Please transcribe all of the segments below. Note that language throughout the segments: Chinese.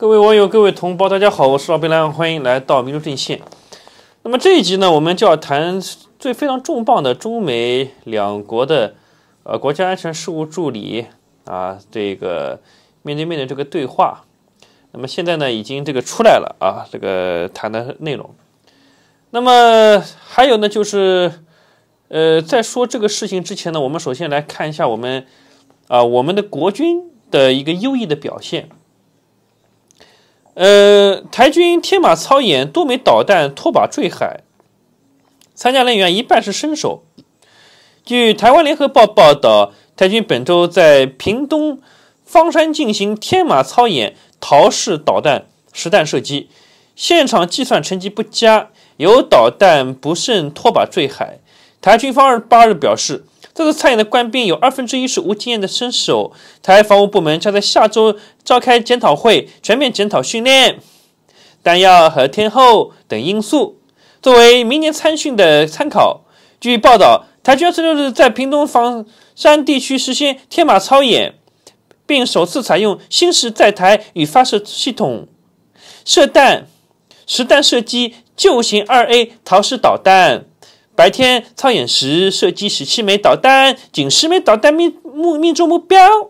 各位网友，各位同胞，大家好，我是老白，欢迎来到民族阵线。那么这一集呢，我们就要谈最非常重磅的中美两国的呃国家安全事务助理啊，这个面对面的这个对话。那么现在呢，已经这个出来了啊，这个谈的内容。那么还有呢，就是呃，在说这个事情之前呢，我们首先来看一下我们啊我们的国军的一个优异的表现。呃，台军天马操演多枚导弹拖靶坠海，参加人员一半是身手。据台湾联合报报道，台军本周在屏东方山进行天马操演陶式导弹实弹射击，现场计算成绩不佳，有导弹不慎拖靶坠海。台军方二十八日表示。这次参演的官兵有二分之一是无经验的身手。台防务部门将在下周召开检讨会，全面检讨训练、弹药和天候等因素，作为明年参训的参考。据报道，台军二十六日在屏东枋山地区实现天马操演，并首次采用新式在台与发射系统，射弹实弹射击旧型二 A 陶式导弹。白天操演时，射击十七枚导弹，仅十枚导弹命目命中目标。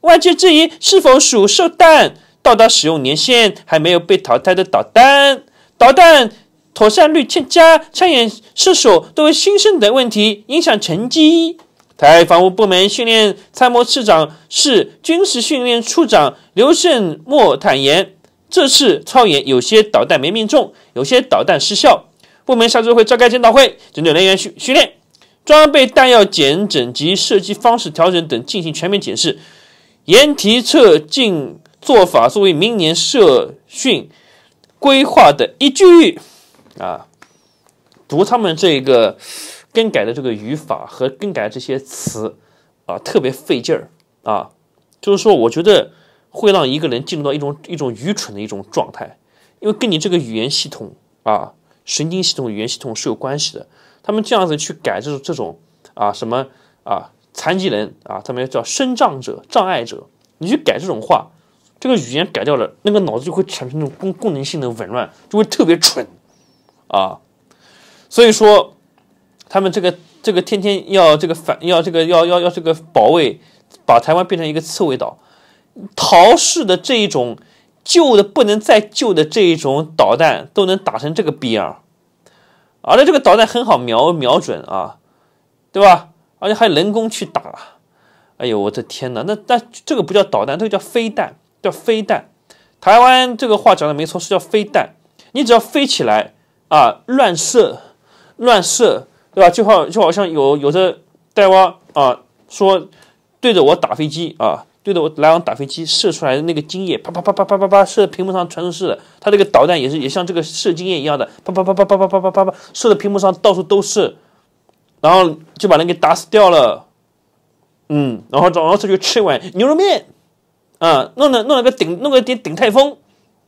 外界质疑是否属寿弹到达使用年限还没有被淘汰的导弹，导弹妥善率欠佳，参演射手多为新生等问题影响成绩。台防务部门训练参谋次长是军事训练处长刘胜莫坦言，这次操演有些导弹没命中，有些导弹失效。部门下周会召开检讨会，针对人员训训练、装备弹药检整及射击方式调整等进行全面解释，研提测进做法作为明年社训规划的依据。啊，读他们这个更改的这个语法和更改这些词，啊，特别费劲儿啊。就是说，我觉得会让一个人进入到一种一种愚蠢的一种状态，因为跟你这个语言系统啊。神经系统、语言系统是有关系的。他们这样子去改这种这种啊什么啊残疾人啊，他们叫生障者、障碍者，你去改这种话，这个语言改掉了，那个脑子就会产生一种功功能性的紊乱，就会特别蠢啊。所以说，他们这个这个天天要这个反要这个要要要这个保卫，把台湾变成一个刺猬岛，陶氏的这一种。旧的不能再旧的这一种导弹都能打成这个逼样，而且这个导弹很好瞄瞄准啊，对吧？而且还人工去打，哎呦我的天哪！那那这个不叫导弹，这个叫飞弹，叫飞弹。台湾这个话讲的没错，是叫飞弹。你只要飞起来啊，乱射，乱射，对吧？就好就好像有有的带湾啊说对着我打飞机啊。对的，我来往打飞机射出来的那个精液，啪啪啪啪啪啪啪射在屏幕上传都是的。他这个导弹也是也像这个射精液一样的，啪啪啪啪啪啪啪啪啪啪射在屏幕上到处都是，然后就把人给打死掉了。嗯，然后然后他就吃一碗牛肉面，啊，弄了弄了个顶，弄个顶顶泰丰，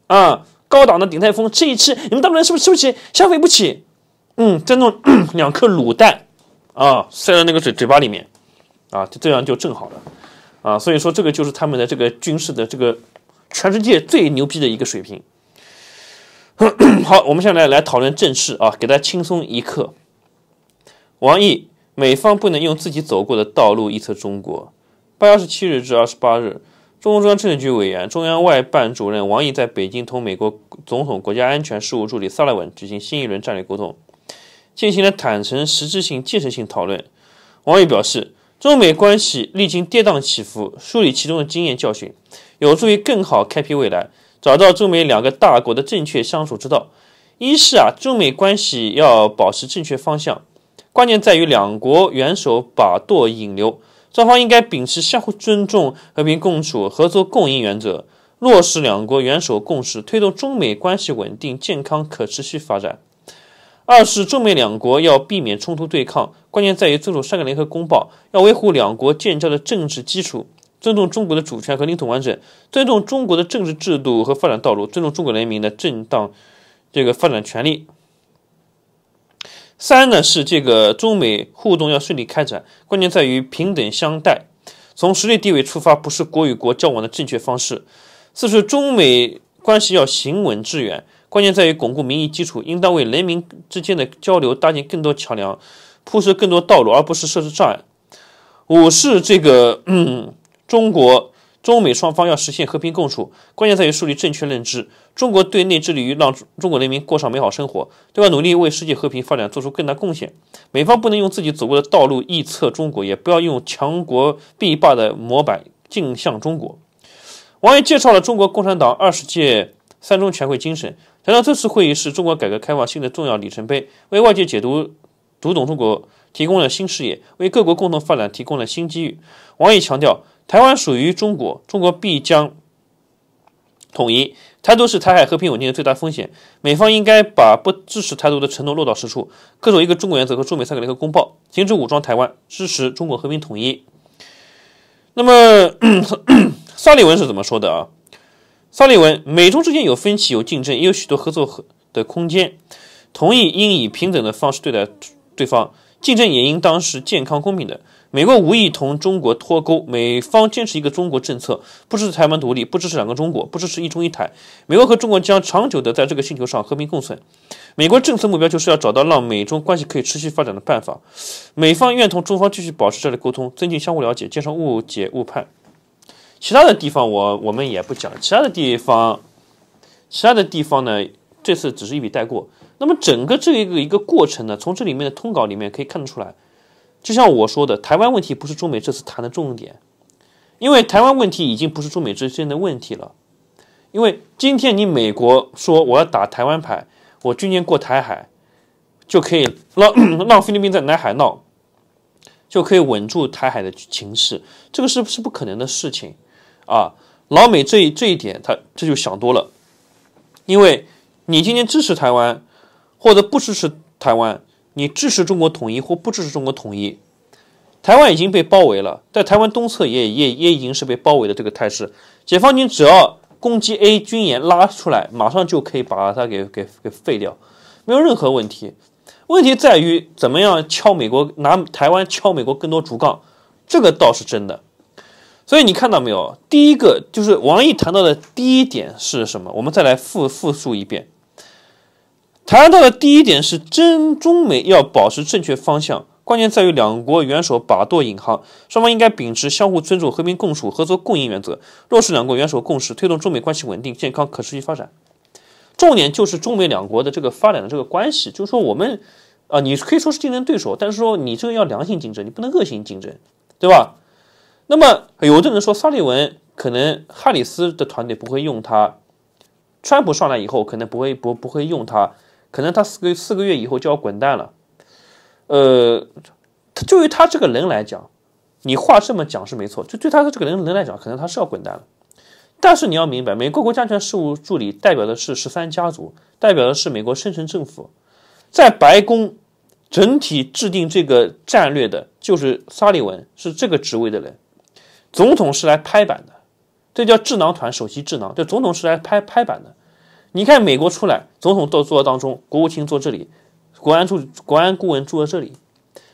啊，高档的顶泰丰吃一吃，你们大陆人是不是吃不起，消费不起？嗯，再弄两颗卤蛋，啊，塞到那个嘴嘴巴里面，啊，就这样就正好了。啊，所以说这个就是他们的这个军事的这个全世界最牛逼的一个水平。好，我们现在来讨论政事啊，给大家轻松一刻。王毅：美方不能用自己走过的道路预测中国。八月二十七日至二十八日，中共中央政治局委员、中央外办主任王毅在北京同美国总统国家安全事务助理萨勒文举行新一轮战略沟通，进行了坦诚、实质性、建设性讨论。王毅表示。中美关系历经跌宕起伏，梳理其中的经验教训，有助于更好开辟未来，找到中美两个大国的正确相处之道。一是啊，中美关系要保持正确方向，关键在于两国元首把舵引流，双方应该秉持相互尊重、和平共处、合作共赢原则，落实两国元首共识，推动中美关系稳定、健康、可持续发展。二是中美两国要避免冲突对抗，关键在于遵守三个联合公报》，要维护两国建交的政治基础，尊重中国的主权和领土完整，尊重中国的政治制度和发展道路，尊重中国人民的正当这个发展权利。三呢是这个中美互动要顺利开展，关键在于平等相待，从实力地位出发不是国与国交往的正确方式。四是中美关系要行稳致远。关键在于巩固民意基础，应当为人民之间的交流搭建更多桥梁，铺设更多道路，而不是设置障碍。五是这个嗯、中国中美双方要实现和平共处，关键在于树立正确认知。中国对内致力于让中国人民过上美好生活，对外努力为世界和平发展做出更大贡献。美方不能用自己走过的道路臆测中国，也不要用强国必霸的模板镜像中国。王毅介绍了中国共产党二十届三中全会精神。谈到这次会议是中国改革开放新的重要里程碑，为外界解读读懂中国提供了新视野，为各国共同发展提供了新机遇。王毅强调，台湾属于中国，中国必将统一。台独是台海和平稳定的最大风险，美方应该把不支持台独的承诺落到实处，恪守一个中国原则和中美三个联合公报，停止武装台湾，支持中国和平统一。那么，萨利文是怎么说的啊？萨利文：美中之间有分歧，有竞争，也有许多合作和的空间。同意应以平等的方式对待对方，竞争也应当是健康公平的。美国无意同中国脱钩，美方坚持一个中国政策，不支持台湾独立，不支持两个中国，不支持一中一台。美国和中国将长久的在这个星球上和平共存。美国政策目标就是要找到让美中关系可以持续发展的办法。美方愿同中方继续保持这类沟通，增进相互了解，减少误解误判。其他的地方我我们也不讲，其他的地方，其他的地方呢？这次只是一笔带过。那么整个这一个一个过程呢，从这里面的通稿里面可以看得出来。就像我说的，台湾问题不是中美这次谈的重点，因为台湾问题已经不是中美之间的问题了。因为今天你美国说我要打台湾牌，我军舰过台海，就可以让让菲律宾在南海闹，就可以稳住台海的局势，这个是不是不可能的事情？啊，老美这这一点，他这就想多了，因为，你今天支持台湾，或者不支持台湾，你支持中国统一或不支持中国统一，台湾已经被包围了，在台湾东侧也也也已经是被包围的这个态势，解放军只要攻击 A 军演拉出来，马上就可以把它给给给废掉，没有任何问题。问题在于怎么样敲美国，拿台湾敲美国更多竹杠，这个倒是真的。所以你看到没有？第一个就是王毅谈到的第一点是什么？我们再来复复述一遍。谈到的第一点是，真中美要保持正确方向，关键在于两国元首把舵引航，双方应该秉持相互尊重、和平共处、合作共赢原则，落实两国元首共识，推动中美关系稳定、健康、可持续发展。重点就是中美两国的这个发展的这个关系，就是说我们啊，你可以说是竞争对手，但是说你这个要良性竞争，你不能恶性竞争，对吧？那么，有的人说，萨利文可能哈里斯的团队不会用他，川普上来以后可能不会不不会用他，可能他四个四个月以后就要滚蛋了。呃，他就于他这个人来讲，你话这么讲是没错，就对他的这个人来讲，可能他是要滚蛋了。但是你要明白，美国国家安全事务助理代表的是十三家族，代表的是美国深层政府，在白宫整体制定这个战略的就是萨利文，是这个职位的人。总统是来拍板的，这叫智囊团首席智囊。就总统是来拍拍板的。你看美国出来，总统坐坐当中，国务卿坐这里，国安处国安顾问坐在这里。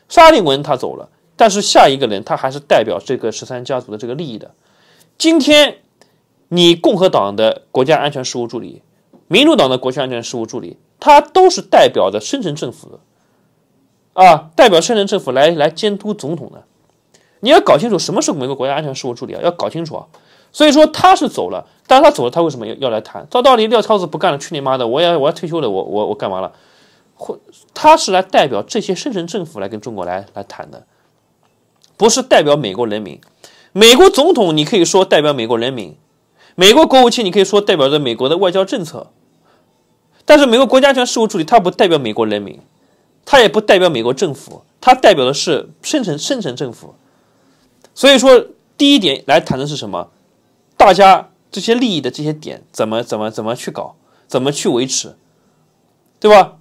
沙利文他走了，但是下一个人他还是代表这个十三家族的这个利益的。今天你共和党的国家安全事务助理，民主党的国家安全事务助理，他都是代表的深层政府的，啊，代表深层政府来来监督总统的。你要搞清楚什么是美国国家安全事务助理啊？要搞清楚啊！所以说他是走了，但是他走了，他为什么要要来谈？照道理，廖挑子不干了，去你妈的！我也我要退休了，我我我干嘛了？或他是来代表这些深层政府来跟中国来来谈的，不是代表美国人民。美国总统你可以说代表美国人民，美国国务卿你可以说代表着美国的外交政策，但是美国国家安全事务助理他不代表美国人民，他也不代表美国政府，他代表的是深层深层政府。所以说，第一点来谈的是什么？大家这些利益的这些点怎么怎么怎么去搞，怎么去维持，对吧？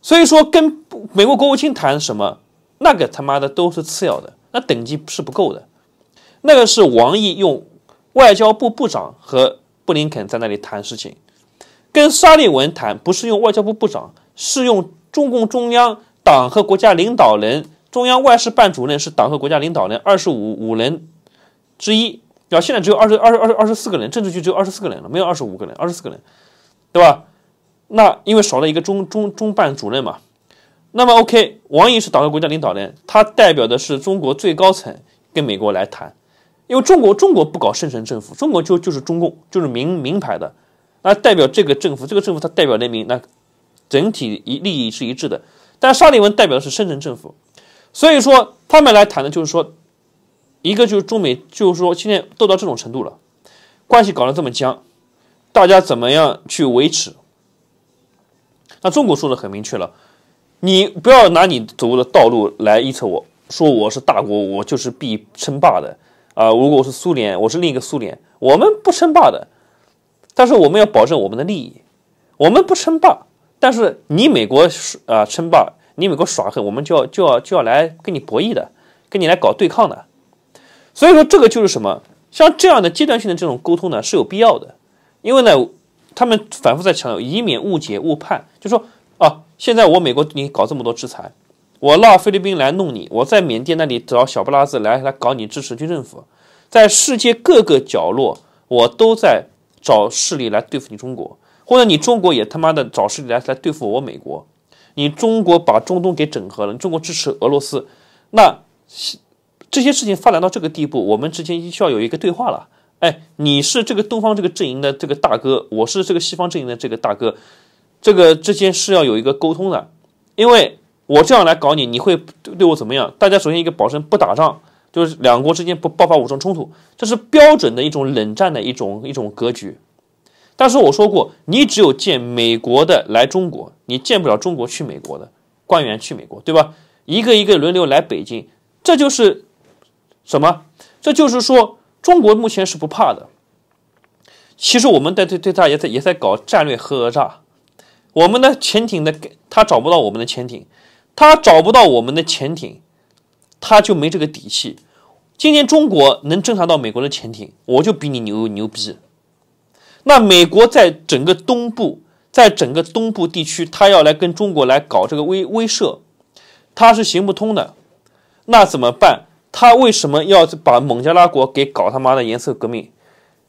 所以说，跟美国国务卿谈什么，那个他妈的都是次要的，那等级是不够的。那个是王毅用外交部部长和布林肯在那里谈事情，跟沙利文谈不是用外交部部长，是用中共中央党和国家领导人。中央外事办主任是党和国家领导人二十五五人之一，表现在只有二十二十二二十四个人，政治局只有二十四个人了，没有二十五个人，二十四个人，对吧？那因为少了一个中中中办主任嘛。那么 OK，王毅是党和国家领导人，他代表的是中国最高层跟美国来谈，因为中国中国不搞深层政府，中国就就是中共就是明名牌的，那代表这个政府，这个政府它代表人民，那整体一利益是一致的。但沙利文代表的是深层政府。所以说，他们来谈的就是说，一个就是中美，就是说现在斗到这种程度了，关系搞得这么僵，大家怎么样去维持？那中国说的很明确了，你不要拿你走过的道路来臆测我说我是大国，我就是必称霸的啊！如果我是苏联，我是另一个苏联，我们不称霸的，但是我们要保证我们的利益，我们不称霸，但是你美国啊称霸。你美国耍狠，我们就要就要就要来跟你博弈的，跟你来搞对抗的。所以说，这个就是什么？像这样的阶段性的这种沟通呢，是有必要的。因为呢，他们反复在强调，以免误解误判。就说啊，现在我美国你搞这么多制裁，我拉菲律宾来弄你，我在缅甸那里找小布拉斯来来搞你，支持军政府，在世界各个角落我都在找势力来对付你中国，或者你中国也他妈的找势力来来对付我美国。你中国把中东给整合了，你中国支持俄罗斯，那这些事情发展到这个地步，我们之间需要有一个对话了。哎，你是这个东方这个阵营的这个大哥，我是这个西方阵营的这个大哥，这个之间是要有一个沟通的。因为我这样来搞你，你会对我怎么样？大家首先一个保证不打仗，就是两国之间不爆发武装冲突，这是标准的一种冷战的一种一种格局。但是我说过，你只有见美国的来中国，你见不了中国去美国的官员去美国，对吧？一个一个轮流来北京，这就是什么？这就是说，中国目前是不怕的。其实我们在对对它也在也在搞战略核讹诈。我们的潜艇的，它找不到我们的潜艇，它找不到我们的潜艇，它就没这个底气。今天中国能侦查到美国的潜艇，我就比你牛牛逼。那美国在整个东部，在整个东部地区，他要来跟中国来搞这个威威慑，他是行不通的。那怎么办？他为什么要把孟加拉国给搞他妈的颜色革命？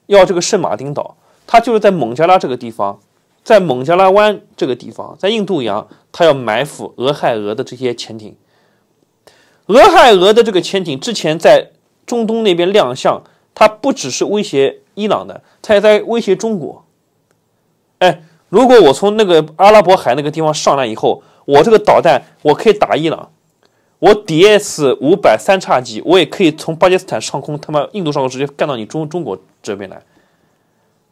要这个圣马丁岛，他就是在孟加拉这个地方，在孟加拉湾这个地方，在印度洋，他要埋伏俄亥俄的这些潜艇。俄亥俄的这个潜艇之前在中东那边亮相。它不只是威胁伊朗的，它也在威胁中国。哎，如果我从那个阿拉伯海那个地方上来以后，我这个导弹我可以打伊朗，我 D S 五百三叉戟，我也可以从巴基斯坦上空、他妈印度上空直接干到你中中国这边来。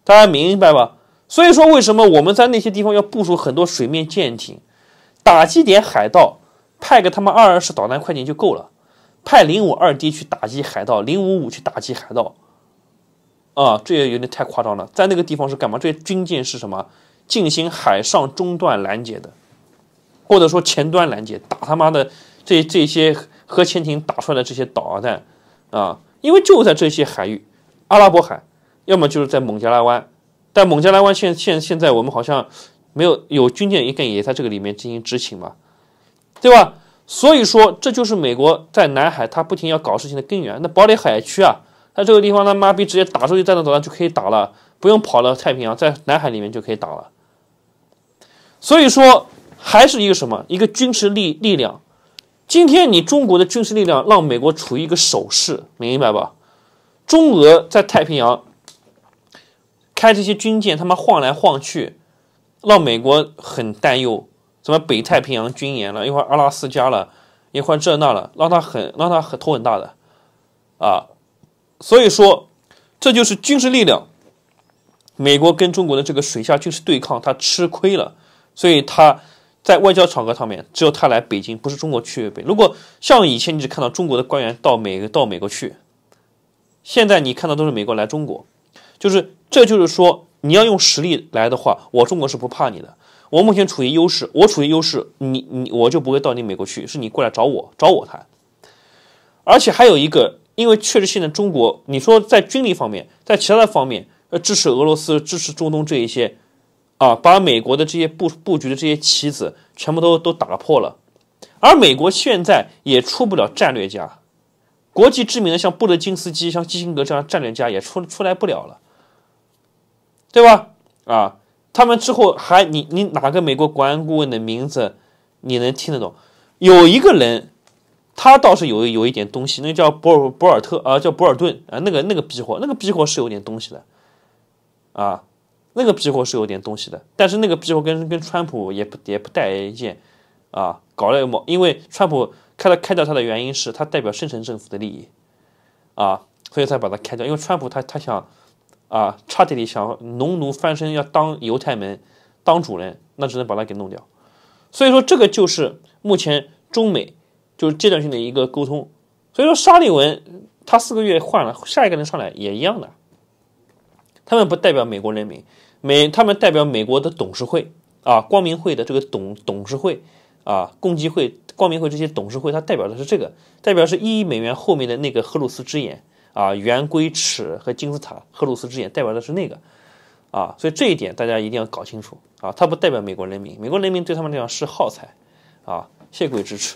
大家明白吧？所以说为什么我们在那些地方要部署很多水面舰艇，打击点海盗，派个他妈二二十导弹快艇就够了。派零五二 D 去打击海盗，零五五去打击海盗，啊，这也有点太夸张了。在那个地方是干嘛？这些军舰是什么？进行海上中段拦截的，或者说前端拦截，打他妈的这这些核潜艇打出来的这些导弹，啊，因为就在这些海域，阿拉伯海，要么就是在孟加拉湾。但孟加拉湾现现现在我们好像没有有军舰应该也在这个里面进行执勤吧，对吧？所以说，这就是美国在南海它不停要搞事情的根源。那堡垒海区啊，它这个地方他妈逼直接打出去战斗导弹就可以打了，不用跑到太平洋，在南海里面就可以打了。所以说，还是一个什么？一个军事力力量。今天你中国的军事力量让美国处于一个守势，明白吧？中俄在太平洋开这些军舰，他妈晃来晃去，让美国很担忧。什么北太平洋军演了，一会儿阿拉斯加了，一会儿这那了，让他很让他很头很大的啊。所以说，这就是军事力量，美国跟中国的这个水下军事对抗，他吃亏了，所以他在外交场合上面只有他来北京，不是中国去北。如果像以前，你只看到中国的官员到美到美国去，现在你看到都是美国来中国，就是这就是说，你要用实力来的话，我中国是不怕你的。我目前处于优势，我处于优势，你你我就不会到你美国去，是你过来找我找我谈。而且还有一个，因为确实现在中国，你说在军力方面，在其他的方面，支持俄罗斯、支持中东这一些，啊，把美国的这些布布局的这些棋子全部都都打破了。而美国现在也出不了战略家，国际知名的像布德金斯基、像基辛格这样战略家也出出来不了了，对吧？啊。他们之后还你你哪个美国国安顾问的名字你能听得懂？有一个人，他倒是有有一点东西，那叫博尔博尔特啊，叫博尔顿啊，那个那个逼货，那个逼货是有点东西的啊，那个逼货是有点东西的，但是那个逼货跟跟川普也不也不待见啊，搞了么？因为川普开了开掉他的原因是他代表深层政府的利益啊，所以他把他开掉，因为川普他他想。啊，差点里想农奴翻身要当犹太门当主人，那只能把他给弄掉。所以说这个就是目前中美就是阶段性的一个沟通。所以说沙利文他四个月换了下一个人上来也一样的，他们不代表美国人民，美他们代表美国的董事会啊，光明会的这个董董事会啊，共济会光明会这些董事会，他代表的是这个，代表是一亿美元后面的那个荷鲁斯之眼。啊，圆规尺和金字塔、赫鲁斯之眼代表的是那个，啊，所以这一点大家一定要搞清楚啊，它不代表美国人民，美国人民对他们来讲是耗材，啊，谢谢各位支持。